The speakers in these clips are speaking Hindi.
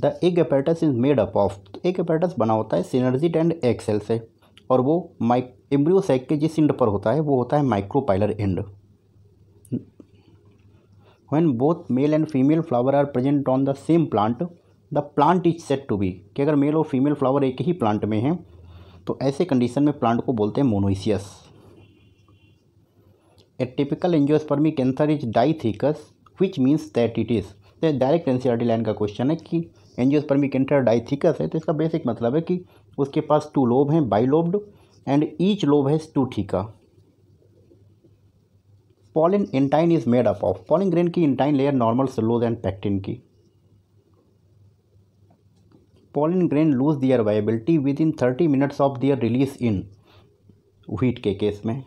The egg apparatus is made up of egg apparatus बना होता है सिनर्जिट एंड एक्सेल सेल से और वो माइक एम्ब्रियो के जिस इंड पर होता है वो होता है micropylar and when both male and female flower are present on the same plant the plant is set to be कि अगर मेल और फीमेल फ्लावर एक ही प्लांट में हैं तो ऐसे कंडीशन में प्लांट को बोलते हैं monoecious a typical angiospermic anther is dithecous which means that it is direct N line का क्वेश्चन है कि एंजियोस्पर्मिक एंटर डाइथिकस है तो इसका बेसिक मतलब है कि उसके पास टू लोब हैं बाइलोब्ड एंड ईच लोब है theca pollen intine is made up of pollen grain की intine layer normal cellulose and pectin की pollen grain lose their viability within thirty minutes of their release in wheat के केस में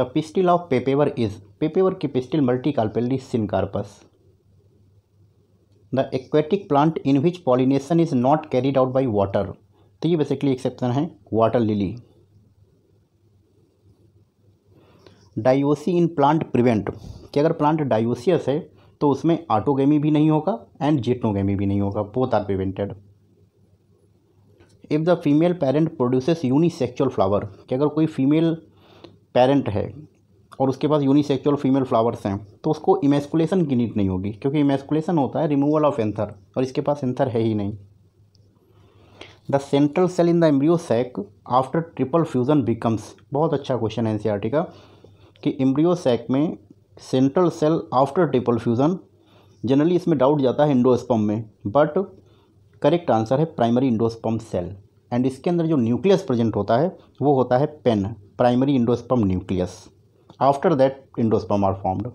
the pistil of papaver is papaver की pistil multi syn syncarpous the aquatic plant in which pollination is not carried out by water तो ये बेसिकली एक्सेप्शन है water lily dioecy in plant prevent कि अगर प्लांट डायोसियस है तो उसमें ऑटोगेमी भी नहीं होगा एंड जेटनोगेमी भी नहीं होगा both are prevented if the female parent produces unisexual flower कि अगर कोई फीमेल पेरेंट है और उसके पास यूनिसेक्चुअल फीमेल फ्लावर्स हैं तो उसको इमेस्कुलेशन की नीड नहीं होगी क्योंकि इमेस्कुलेशन होता है रिमूवल ऑफ एंथर और इसके पास एंथर है ही नहीं the central cell in the embryo sac after triple fusion becomes बहुत अच्छा क्वेश्चन है एन का कि एम्ब्रियो सैक में central cell after triple fusion generally इसमें डाउट जाता है इंडोस्पम में बट करेक्ट आंसर है प्राइमरी इंडोस्पम सेल एंड इसके अंदर जो न्यूक्लियस प्रेजेंट होता है वो होता है PEN primary endosperm nucleus After that, endosperm are formed.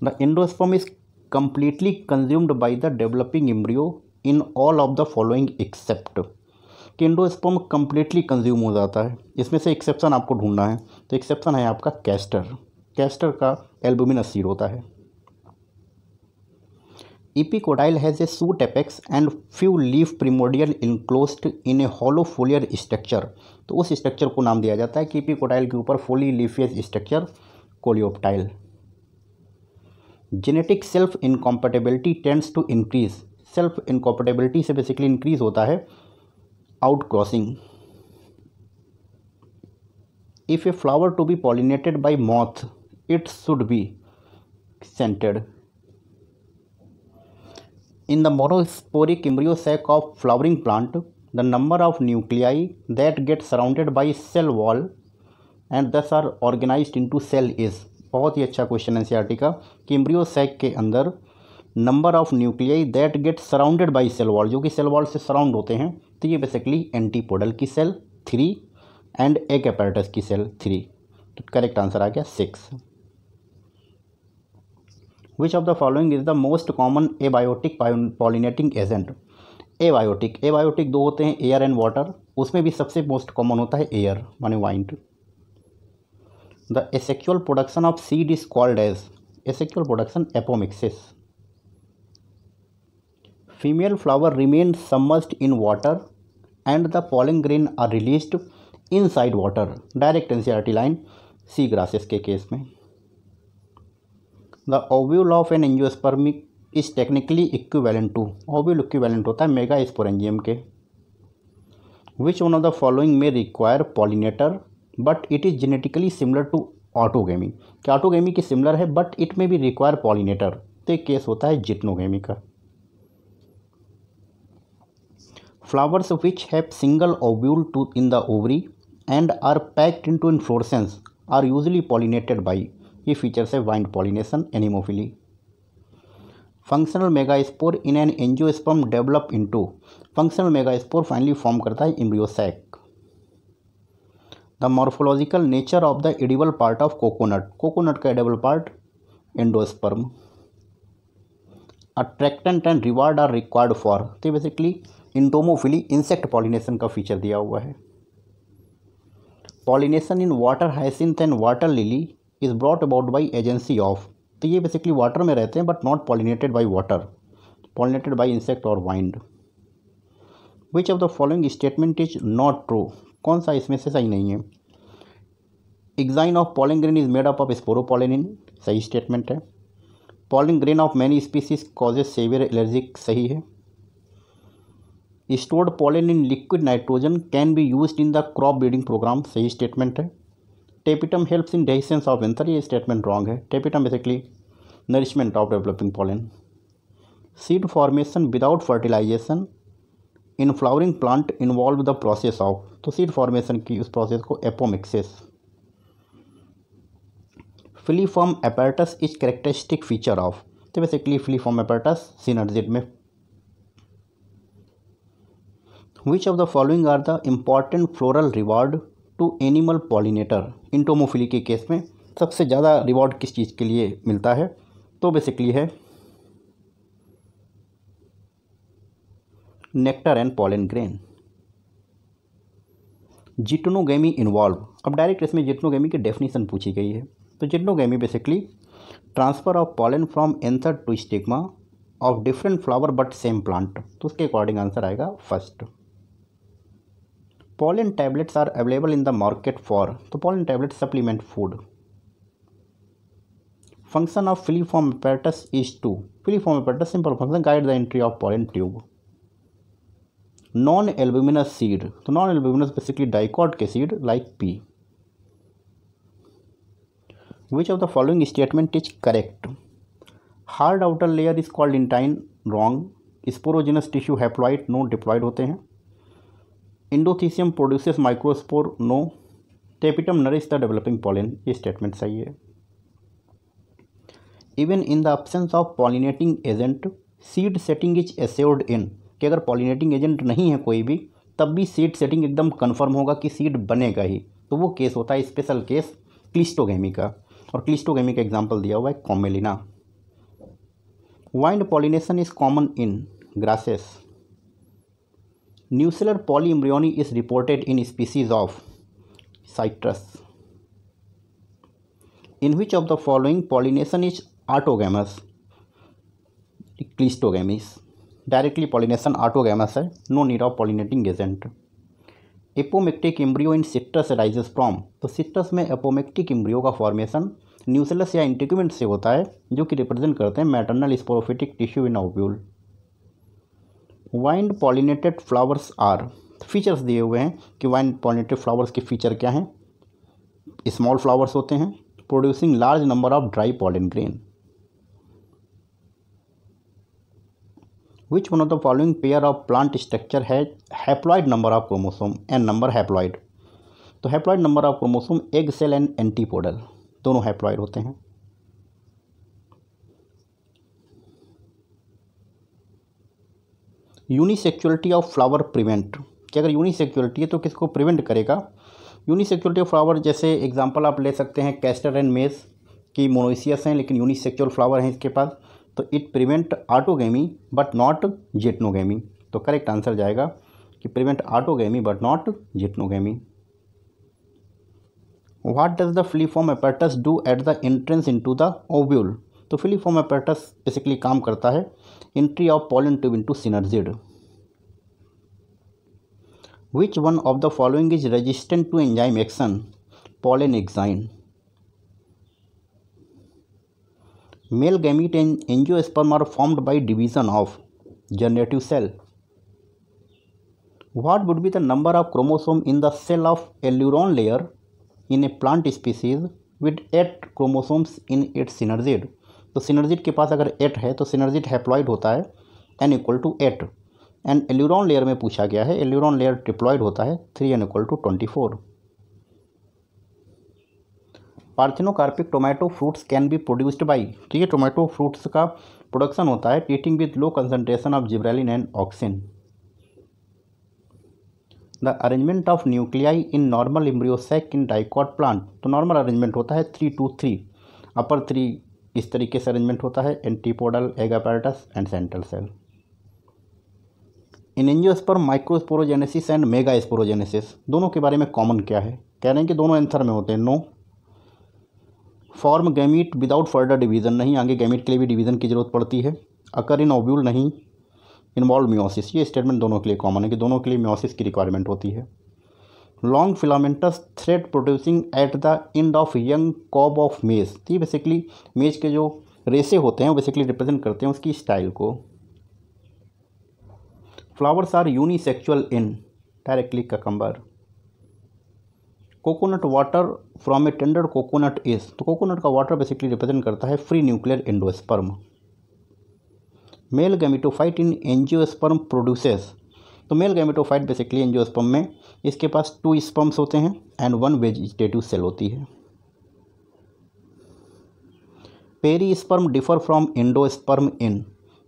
The endosperm is completely consumed by the developing embryo in in all of the following except endosperm completely consume हो जाता है इसमें से एक्सेप्शन आपको ढूंढना है तो एक्सेप्शन है आपका कैस्टर कैस्टर का एल्बुमिन असीर होता है Epicodyle has a shoot apex and few leaf primordial enclosed in a hollow foliar structure. तो उस स्ट्रक्चर को नाम दिया जाता है कि इपिकोडाइल के ऊपर foliaceous structure coleoptile genetic self incompatibility tends to increase self incompatibility से बेसिकली इंक्रीज होता है out crossing if a flower to be pollinated by moth it's should be scented in the monosporic monosporic sac of flowering plant the number of nuclei that get surrounded by cell wall and thus are organise into cell is बहुत ही अच्छा क्वेश्चन है टी का कि एम्ब्रियो सैक के अंदर number of nuclei that get surrounded by cell wall जो कि सेल वॉल से सराउंड होते हैं तो ये बेसिकली एंटीपोडल की cell three and egg apparatus की सेल थ्री तो करेक्ट आंसर आ गया six which of the following is the most common abiotic pollinating agent abiotic abiotic दो होते हैं एयर एंड वाटर उसमें भी सबसे मोस्ट कॉमन होता है एयर माने wind the asexual production of seed is called as asexual production apomixis female female flower remain in water and the pollen pollen are release inside water direct NCERT line sea grasses के केस में the ovule of an angiospermic is technically equivalent to ovule equivalent होता है मेगा स्पोरेंजियम के which one of the following में require pollinator but it is genetically similar to autogamy क्या ऑटोगेमी की सिमिलर है बट इट में भी रिक्वायर पॉलिनेटर तो एक केस होता है जिटनोगेमी का flowers which have single ovule to in the ovary and are packed into inflorescence are usually pollinated by ये फीचर्स है wind pollination anemophily functional megaspore in an angiosperm develop into functional megaspore finally form करता है embryo sac the morphological nature of the edible part of coconut coconut का edible part endosperm attractant and reward are required for तो बेसिकली इंडोमोफिली इंसेक्ट पॉलिनेशन का फीचर दिया हुआ है pollination in water hyacinth and water lily is brought about by agency of तो ये बेसिकली वाटर में रहते हैं but not pollinated by water pollinated by insect और wind which of the following statement is not true कौन सा इसमें से सही नहीं है exine of pollen grain is made up of sporopollenin सही स्टेटमेंट है pollen grain of many species causes severe allergic सही है stored pollen in liquid nitrogen can be use in the crop breeding program सही स्टेटमेंट है tapetum helps in dehiscence of anther ये स्टेटमेंट रॉन्ग है tapetum basically nourishment of developing pollen seed formation without fertilization in flowering plant involve the process of तो सीड फॉर्मेशन की उस प्रोसेस को apomixis filiform apparatus is characteristic feature of तो बेसिकली फिलीफॉर्म एपर्टस सीनर्जिट में which of the following are the important floral reward to animal pollinator entomophily के केस में सबसे ज़्यादा रिवॉर्ड किस चीज़ के लिए मिलता है तो बेसिकली है nectar and pollen grain geitonogamy involve अब डायरेक्ट इसमें जिटनोगेमी की डेफिनेशन पूछी गई है तो geitonogamy basically transfer of pollen from anther to stigma of different flower but same plant तो उसके अकॉर्डिंग आंसर आएगा first pollen tablets are available in the market for तो pollen tablet supplement food function of filiform apparatus is to filiform apparatus simple function guide the entry of pollen tube non albuminous seed तो नॉन एल्बुमिनस बेसिकली डाइकॉट के seed like pea which of the following statement is correct hard outer layer is called intine wrong sporogenous tissue haploid no diploid होते हैं endothecium produces microspore no tapetum nourish the developing pollen ये स्टेटमेंट सही है even in the options of pollinating agent seed setting is assured in कि अगर पॉलिनेटिंग एजेंट नहीं है कोई भी तब भी सीड सेटिंग एकदम कन्फर्म होगा कि सीड बनेगा ही तो वो केस होता है स्पेशल केस क्लिस्टोगेमी का और क्लिस्टोगेमी का एग्जाम्पल दिया हुआ है Commelina wind pollination is common in grasses nucellar polyembryony is reported in species of citrus in which of the following pollination is autogamous cleistogamous directly pollination autogamous है no need of pollinating agent apomictic embryo in citrus arises from तो सिट्रस में एपोमेक्टिक इम्ब्रियो का फॉर्मेशन न्यूसेलस या इंटिक्यूमेंट से होता है जो कि रिप्रेजेंट करते हैं maternal sporophytic tissue in ovule wind pollinated flowers are features दिए हुए हैं कि वाइंड पॉलिनेटेड फ्लावर्स के फीचर क्या हैं स्मॉल फ्लावर्स होते हैं producing large number of dry pollen grain which one of the following pair of plant structure haploid number of chromosome and number haploid तो haploid number of chromosome egg cell and antipodal दोनों हैप्लॉइड होते हैं यूनिसेक्चुअलिटी ऑफ फ्लावर प्रिवेंट कि अगर यूनिसेक्चुअलिटी है तो किसको प्रिवेंट करेगा यूनिसेक्चुअलिटी ऑफ फ्लावर जैसे एग्जांपल आप ले सकते हैं कैस्टर एंड मेज की मोनोसियस हैं लेकिन यूनिसेक्चुअल फ्लावर हैं इसके पास तो it prevent autogamy but not geitonogamy तो करेक्ट आंसर जाएगा कि prevent autogamy but not geitonogamy what does the filiform apparatus do at the entrance into the ovule तो फिलीफॉर्म अपैरेटस बेसिकली काम करता है entry of pollen tube into synergid which one of the following is resistant to enzyme action pollen exine male n and sperm are formed by division of generative cell what would be the number of chromosome in the cell of aleurone layer in a plant species with eight chromosomes in at synergid तो सिनर्जिट के पास अगर एट है तो सिनर्जिट हैप्लॉइड होता है n equal to eight and aleurone layer में पूछा गया है एल्यूरॉन लेयर ट्रिप्लॉइड होता है three n equal to twenty four parthenocarpic tomato fruits can be produced by ठीक है टोमेटो फ्रूट्स का प्रोडक्शन होता है treating with low concentration of gibberellin and auxin the arrangement of nuclei in normal embryo sac in dicot plant तो नॉर्मल अरेंजमेंट होता है three two three upper three इस तरीके से अरेंजमेंट होता है antipodal egg apparatus and central cell in angios पर माइक्रोस्पोरोजेनेसिस एंड मेगा स्पोरोजेनेसिस दोनों के बारे में कॉमन क्या है कह रहे हैं कि दोनों एंसर में होते हैं no form gamete without further division नहीं आगे गैमिट के लिए भी डिवीजन की जरूरत पड़ती है अकर इन ओब्यूल नहीं इन्वॉल्व म्योसिस ये स्टेटमेंट दोनों के लिए कॉमन है कि दोनों के लिए म्योसिस की रिक्वायरमेंट होती है long filamentous thread producing at the end of young cob of maize ये बेसिकली मेज के जो रेसे होते हैं वो बेसिकली रिप्रेजेंट करते हैं उसकी स्टाइल को flowers are unisexual in directly cucumber coconut water from a tender coconut is तो कोकोनट का वाटर बेसिकली रिप्रेजेंट करता है free nuclear endosperm male gametophyte in angiosperm produces तो मेल गैमेटोफाइट बेसिकली एनजियो में इसके पास टू स्पम्स होते हैं एंड वन वेजिटेटिव सेल होती है peri sperm differ from endo sperm in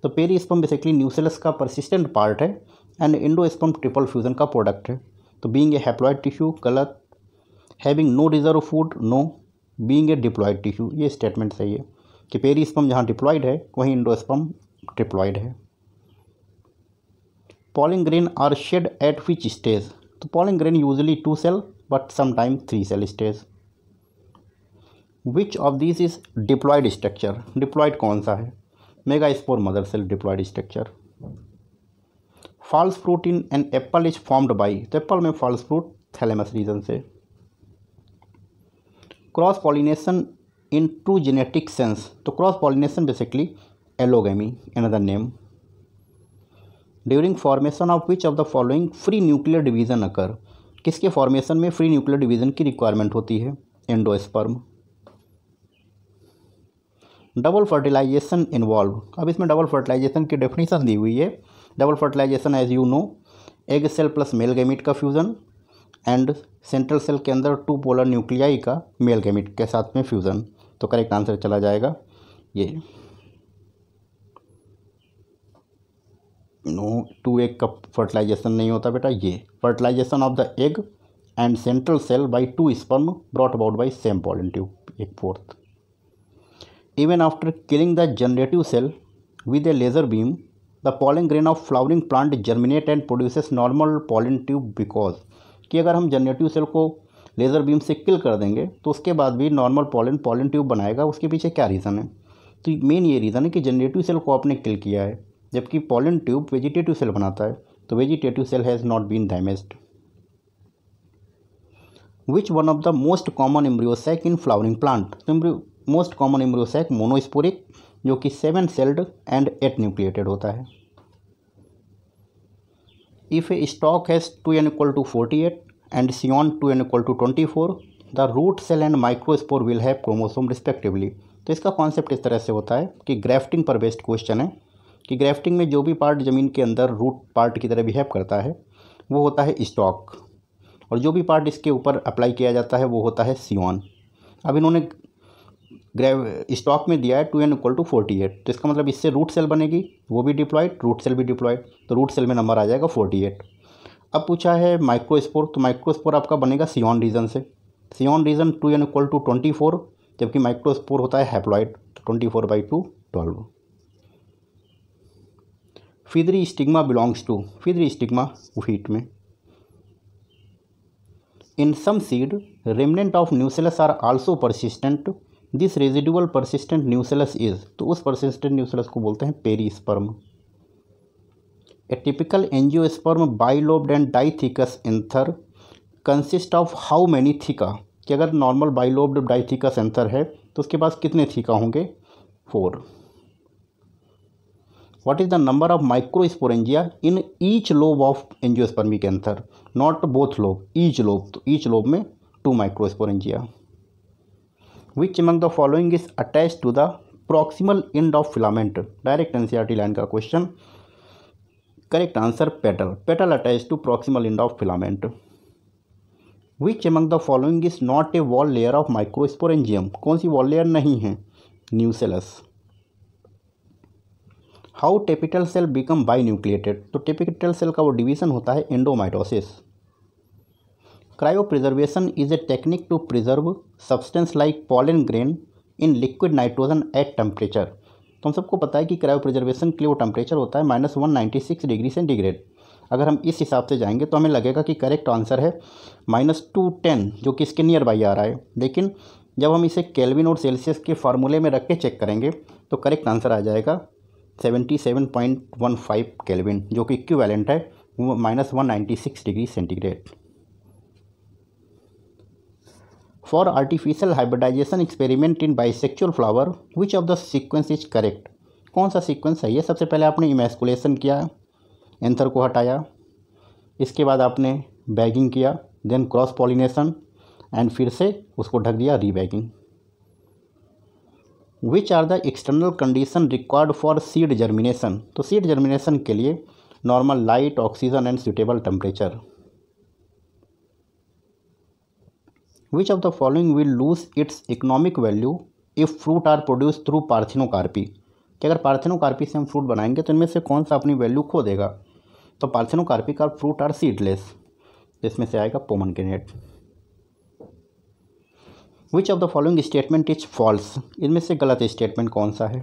तो पेरी स्पर्म बेसिकली न्यूसेलस का परसिस्टेंट पार्ट है and endo sperm triple fusion का प्रोडक्ट है तो बींग ए हैप्लॉयड टिश्यू गलत having no reserve food no being a diploid tissue ये स्टेटमेंट सही है कि पेरी स्पम जहाँ डिप्लॉयड है वहीं इंडो स्पम डिप्लॉयड है pollen grain are shed at which stage तो pollen grain usually to cell but sometime three cell stage which of this is diploid structure diploid कौन सा है mega spore mother cell diploid structure false fruit in an apple is formed by तो एप्पल में फॉल्स फ्रूट थैलेमस रीजन से cross pollination in to genetic sense तो cross pollination basically allogamy an other name during formation of which of the following free nuclear division occur किसके फॉर्मेशन में फ्री न्यूक्लियर डिवीज़न की रिक्वायरमेंट होती है एंडोस्पर्म डबल फर्टिलाइजेशन इन्वॉल्व अब इसमें डबल फर्टिलाइजेशन की डेफिनेशन दी हुई है double fertilization as you know egg cell plus male gamete का फ्यूज़न एंड सेंट्रल सेल के अंदर टू पोलर न्यूक्लियाई का मेल गेमिट के साथ में फ्यूज़न तो करेक्ट आंसर चला जाएगा ये नो टू एग का फर्टिलाइजेशन नहीं होता बेटा ये fertilization of the egg and central cell by two sperm brought about by same pollen tube एक fourth even after killing the generative cell with a laser beam the pollen grain of flowering plant germinate and produces normal pollen tube because कि अगर हम जनरेटिव सेल को लेज़र बीम से किल कर देंगे तो उसके बाद भी नॉर्मल पॉलन पॉलन ट्यूब बनाएगा उसके पीछे क्या रीज़न है तो मेन ये रीज़न है कि जनरेटिव सेल को आपने किल किया है जबकि पॉलन ट्यूब वेजिटेटिव सेल बनाता है तो vegetative cell has not been damaged which one of the most common embryo sac in flowering plant most common embryo sac monosporic जो कि seven celled and eight nucleated होता है if a stock has two n equal to forty eight and on two n equal to twenty four the root cell and microspore will have chromosome respectively तो इसका कॉन्सेप्ट इस तरह से होता है कि ग्राफ्टिंग पर बेस्ड क्वेश्चन है कि ग्रेफ्टिंग में जो भी पार्ट ज़मीन के अंदर रूट पार्ट की तरह बिहेव करता है वो होता है स्टॉक और जो भी पार्ट इसके ऊपर अप्लाई किया जाता है वो होता है सीओन अब इन्होंने ग्रेव स्टॉक में दिया है two n equal to forty eight तो इसका मतलब इससे रूट सेल बनेगी वो भी डिप्लॉयड रूट सेल भी डिप्लॉयड तो रूट सेल में नंबर आ जाएगा फोर्टी एट अब पूछा है माइक्रोस्पोर तो माइक्रोस्पोर आपका बनेगा सीओन रीजन से scion region two n equal to twenty four जबकि माइक्रोस्पोर होता है haploid twenty four by two twelve feathery stigma belongs to feathery stigma wheat में in some seed remnant of nucellus are also persistent this residual persistent nucellus is तो उस परसिस्टेंट न्यूसेलस को बोलते हैं peri sperm a typical sperm bilobed and dithecous anther consist of how many theca कि अगर नॉर्मल बाइलोब्ड डाइथिकस एंथर है तो उसके पास कितने थीका होंगे four what is the number of microsporangia in each lobe of angiospermic anther not both lobe each lobe तो each lobe में two microsporangia which among the following is attached to the proximal end of filament direct ncrt line का question correct answer petal petal attached to proximal end of filament which among the following is not a wall layer of microsporangium कौन सी wall layer नहीं है nucellus how tapetal cell become binucleated तो टेपिटल सेल का वो डिवीजन होता है endomitosis cryo preservation is a technique to preserve substance like pollen grain in liquid nitrogen at temperature तो हम सबको पता है कि क्रायो प्रिजर्वेशन के लिए वो टेम्परेचर होता है minus one ninety six degree centigrade अगर हम इस हिसाब से जाएंगे तो हमें लगेगा कि करेक्ट आंसर है माइनस टू टेन जो कि इसके नियर बाई आ रहा है लेकिन जब हम इसे कैलविन और सेल्सियस के फार्मूले में रख के चेक करेंगे तो करेक्ट आंसर आ जाएगा seventy seven point one five kelvin जो कि इक्विवेलेंट है वो minus one ninety six degree centigrade artificial artificial experiment in bisexual flower which of the sequence is correct कौन सा सीक्वेंस है सबसे पहले आपने इमेस्कुलेशन किया एंथर को हटाया इसके बाद आपने बैगिंग किया देन क्रॉस पॉलिनेशन एंड फिर से उसको ढक दिया rebagging which are the external condition required for seed germination तो सीड जर्मिनेशन के लिए normal light oxygen and suitable temperature which of the following will lose its economic value if fruit are produce through parthenocarpy कि अगर पार्थिनोकार्पी से हम फ्रूट बनाएंगे तो इनमें से कौन सा अपनी वैल्यू खो देगा तो पार्थिनोकार्पी का फ्रूट आर सीडलेस इसमें से आएगा पोमन के नेट which of the following statement is false इनमें से गलत स्टेटमेंट कौन सा है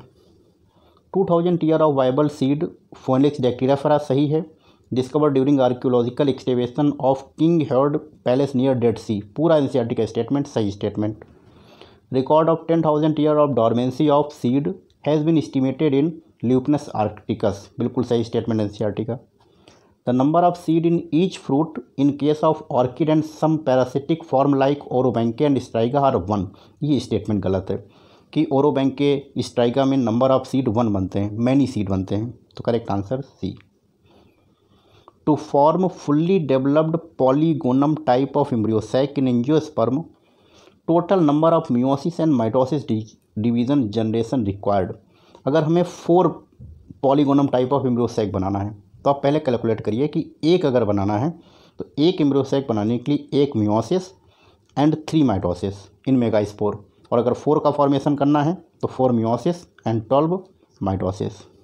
two thousand year of viable seed Phoenix dactylifera सही है discover during archaeological excavation of king Herod palace near Dead Sea पूरा एन का स्टेटमेंट सही statement record of ten thousand year of dormancy of seed has been estimated in Lupinus arcticus बिल्कुल सही स्टेटमेंट एन का the number of seed in each fruit in case of orchid and some parasitic form like orobanche and striga are one ये स्टेटमेंट गलत है कि ओरोबैंके स्ट्राइगा में नंबर ऑफ सीड वन बनते हैं मैनी सीड बनते हैं तो correct answer C to form fully developed polygonum type of embryo sac in angiosperm total number of meiosis and mitosis division generation required अगर हमें four polygonum type of embryo sac बनाना है तो आप पहले कैलकुलेट करिए कि एक अगर बनाना है तो एक इम्ब्रोसैक बनाने के लिए एक meiosis and three mitosis in mega और अगर फोर का फॉर्मेशन करना है तो four meiosis and twelve mitosis